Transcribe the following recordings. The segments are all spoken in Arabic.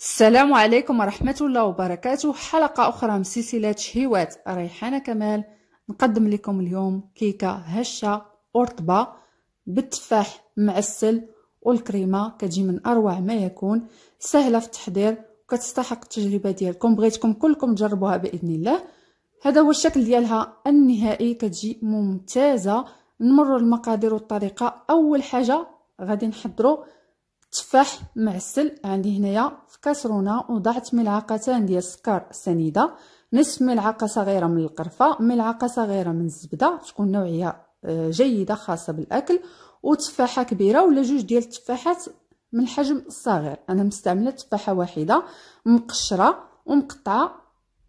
السلام عليكم ورحمة الله وبركاته حلقة أخرى من سلسلة شهيوات ريحانة كمال نقدم لكم اليوم كيكة هشة ورطبة بالتفاح معسل والكريمة كتجي من أروع ما يكون سهلة في التحضير وكتستحق التجربة ديالكم بغيتكم كلكم تجربوها بإذن الله هذا هو الشكل ديالها النهائي كتجي ممتازة نمر المقادير والطريقة أول حاجة غادي نحضره تفاح معسل عندي هنايا في كاسرونه وضعت ملعقتان ديال السكر سنيده نصف ملعقه صغيره من القرفه ملعقه صغيره من الزبده تكون نوعيه آه، جيده خاصه بالاكل وتفاحه كبيره ولا جوج ديال التفاحات من الحجم الصغير انا مستعمله تفاحه واحده مقشره ومقطعه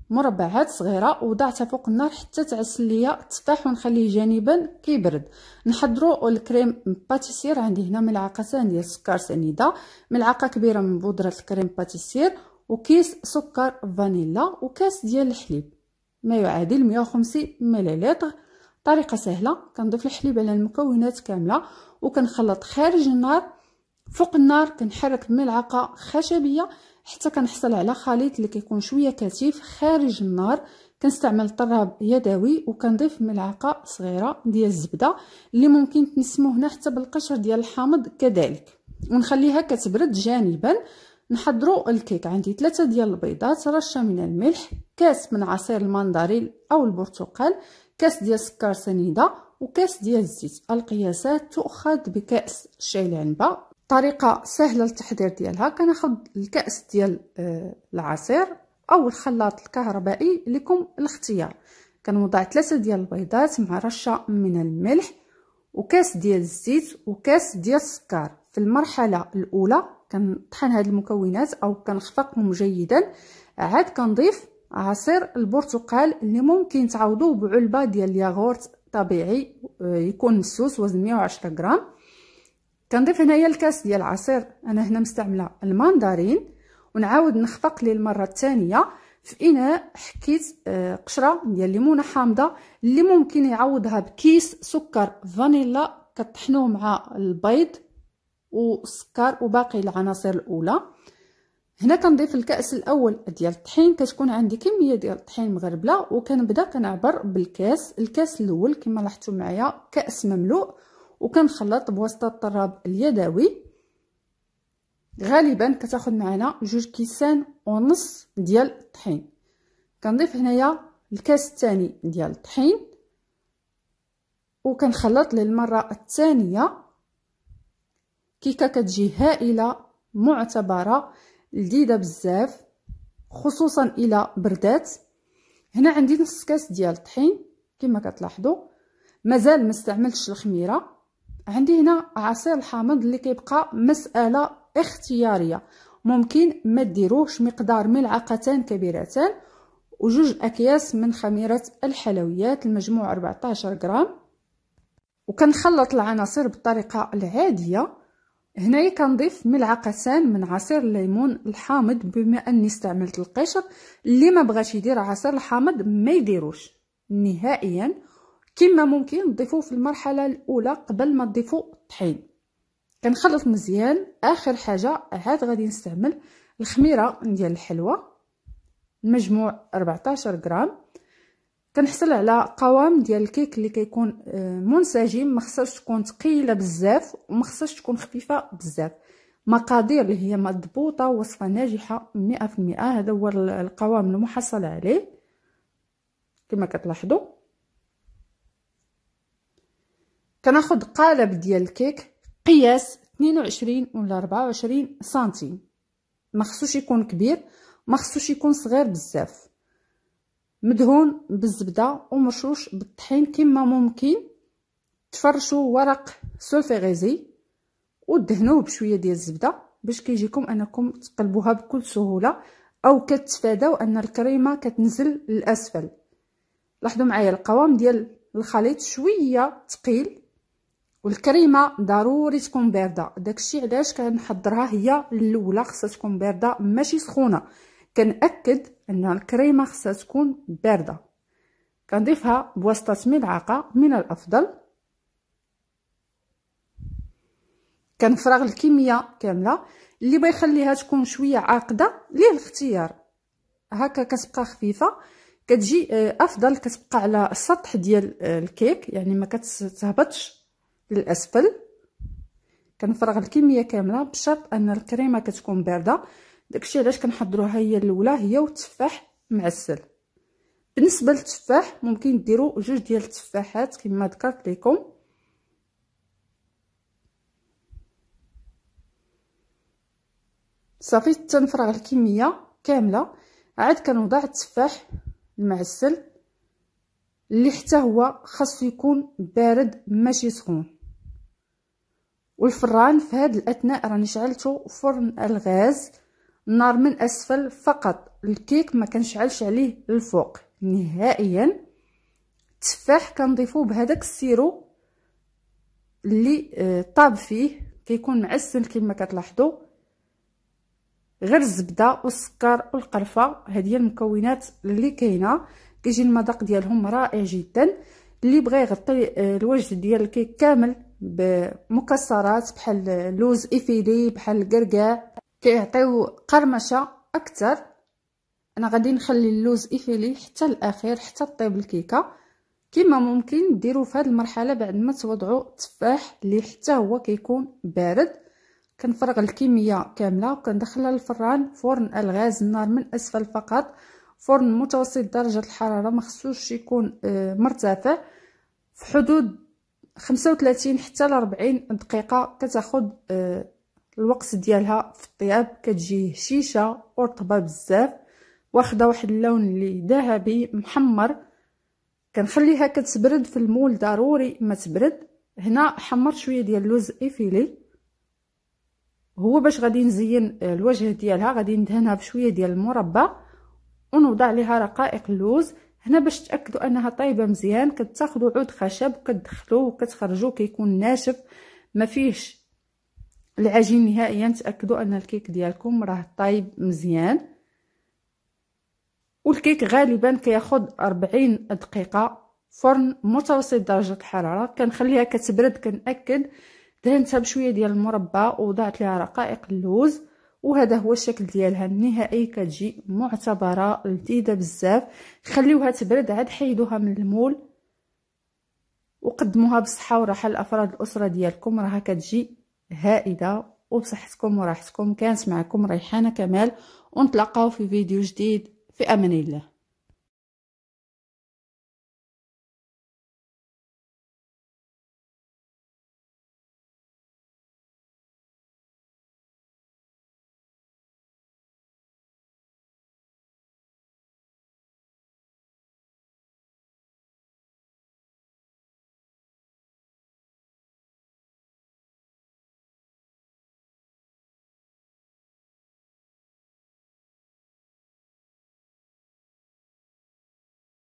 مربعات صغيره وضعتها فوق النار حتى تعسل ليا التفاح ونخليه جانبا كيبرد نحضروا الكريم باتيسير عندي هنا ملعقتان ديال السكر سنيده ملعقه كبيره من بودره الكريم باتيسير وكيس سكر فانيلا وكاس ديال الحليب ما يعادل 150 مليلتر طريقه سهله كنضيف الحليب على المكونات كامله وكنخلط خارج النار فوق النار كنحرك بملعقه خشبيه حتى كنحصل على خليط اللي كيكون شويه كثيف خارج النار كنستعمل طراب يدوي وكنضيف ملعقه صغيره ديال الزبده اللي ممكن تنسمو هنا حتى بالقشر ديال الحامض كذلك ونخليها كتبرد جانبا نحضروا الكيك عندي ثلاثة ديال البيضات رشه من الملح كاس من عصير المندرين او البرتقال كاس ديال سكر سنيده وكاس ديال الزيت القياسات تؤخذ بكاس شاي العنبه طريقه سهله للتحضير ديالها كناخذ الكاس ديال آه، العصير او الخلاط الكهربائي لكم الاختيار كنوضع ثلاثه ديال البيضات مع رشه من الملح وكاس ديال الزيت وكاس ديال السكر في المرحله الاولى كنطحن هاد المكونات او كنخفقهم جيدا عاد كنضيف عصير البرتقال اللي ممكن تعوضوه بعلبه ديال الياغورت طبيعي آه، يكون مسوس وزن 110 غرام كنضيف هنايا الكاس ديال العصير انا هنا مستعمله الماندارين ونعاود نخفق ليه المره الثانيه في اناء حكيت آه، قشره ديال ليمونه حامضه اللي ممكن يعوضها بكيس سكر فانيلا كطحنوه مع البيض والسكر وباقي العناصر الاولى هنا كنضيف الكاس الاول ديال الطحين كتكون عندي كميه ديال الطحين مغربله وكنبدا كنعبر بالكاس الكاس الاول كما لاحظتوا معايا كاس مملوء وكنخلط بواسطه الطراب اليدوي غالبا كتاخد معنا جوج كيسان ونص ديال الطحين كنضيف هنايا الكاس الثاني ديال الطحين وكنخلط للمره الثانيه كيكه كتجي هائله معتبره لذيذه بزاف خصوصا الى بردات هنا عندي نص كاس ديال الطحين كما كتلاحظوا مازال ما استعملتش الخميره عندي هنا عصير الحامض اللي كيبقى مساله اختياريه ممكن ما ديروش مقدار ملعقتان كبيرتان وجوج اكياس من خميره الحلويات المجموع 14 غرام وكنخلط العناصر بالطريقه العاديه هنايا كنضيف ملعقتان من عصير الليمون الحامض بما اني استعملت القشر اللي ما بغاش يدير عصير الحامض ما يديروش نهائيا كما ممكن نضيفوه في المرحله الاولى قبل ما نضيفو الطحين كنخلط مزيان اخر حاجه عاد غادي نستعمل الخميره ديال الحلوى المجموع 14 غرام كنحصل على قوام ديال الكيك اللي كيكون آه، منسجم ما خصهاش تكون ثقيله بزاف وما خصهاش تكون خفيفه بزاف مقادير اللي هي مضبوطه وصفه ناجحه 100% هذا هو القوام المحصل عليه كما كتلاحظوا كناخد قالب ديال الكيك قياس 22 ولا 24 سنتيم ما خصوش يكون كبير ما خصوش يكون صغير بزاف مدهون بالزبده ومرشوش بالطحين كما ممكن تفرشوا ورق سولفيغيزي ودهنوه بشويه ديال الزبده باش كيجيكم انكم تقلبوها بكل سهوله او كتفاداو ان الكريمه كتنزل للاسفل لاحظوا معايا القوام ديال الخليط شويه ثقيل والكريمه ضروري تكون بارده داكشي علاش كنحضرها هي الاولى خصها تكون بارده ماشي سخونه كنأكد ان الكريمه خصها تكون بارده كنضيفها بواسطه ملعقه من الافضل كنفرغ الكميه كامله اللي بغى يخليها تكون شويه عاقده ليه الاختيار هكا كتبقى خفيفه كتجي آه، افضل كتبقى على السطح ديال آه، الكيك يعني ما كتهبطش للاسفل كنفرغ الكميه كامله بشرط ان الكريمه كتكون بارده داكشي علاش كنحضروها هي الاولى هي والتفاح معسل بالنسبه للتفاح ممكن ديروا جوج ديال التفاحات كما ذكرت لكم صافي تنفرغ الكميه كامله عاد كنوضع التفاح المعسل اللي حتى هو خاصو يكون بارد ماشي سخون والفران في هذا الاثناء راني شعلته فرن الغاز النار من اسفل فقط الكيك ما كنشعلش عليه الفوق نهائيا التفاح كنضيفو بهذاك السيرو اللي آه، طاب فيه كيكون معسل كما كتلاحظوا غير الزبده والسكر والقرفه هذه هي المكونات اللي كاينه كيجي المذاق ديالهم رائع جدا اللي بغى يغطي آه، الوجه ديال الكيك كامل بمكسرات بحال اللوز إفيلي بحال الكركاع كيعطيو قرمشة أكثر أنا غادي نخلي اللوز إفيلي حتى الأخير حتى طيب الكيكة كما ممكن ديروا في هذه المرحله بعد ما توضعوا التفاح اللي حتى هو كيكون بارد كنفرغ الكميه كامله وكندخلها للفران فرن الغاز النار من اسفل فقط فرن متوسط درجه الحراره ما يكون آه، مرتفع في حدود 35 حتى ل 40 دقيقه كتاخد آه، الوقت ديالها في الطياب كتجي هشيشه ورطبه بزاف واخده واحد اللون اللي ذهبي محمر كنخليها كتبرد في المول ضروري ما تبرد هنا حمر شويه ديال اللوز ايفيلي هو باش غادي نزين آه، الوجه ديالها غادي ندهنها بشويه ديال المربى ونوضع عليها رقائق اللوز هنا باش تاكدوا انها طايبه مزيان كتاخذوا عود خشب كتدخلوه وكتخرجوه كيكون ناشف ما فيهش العجين نهائيا تاكدوا ان الكيك ديالكم راه طايب مزيان والكيك غالبا كياخذ 40 دقيقه فرن متوسط درجه الحراره كنخليها كتبرد كنأكد دهنتها بشويه ديال المربى ووضعت لها رقائق اللوز وهذا هو الشكل ديالها النهائي كتجي معتبره لذيذه بزاف خليوها تبرد عاد حيدوها من المول وقدموها بالصحه وراحه لافراد الاسره ديالكم راها كتجي هائده وبصحتكم وراحتكم كانت معكم ريحانه كمال ونتلاقاو في فيديو جديد في امان الله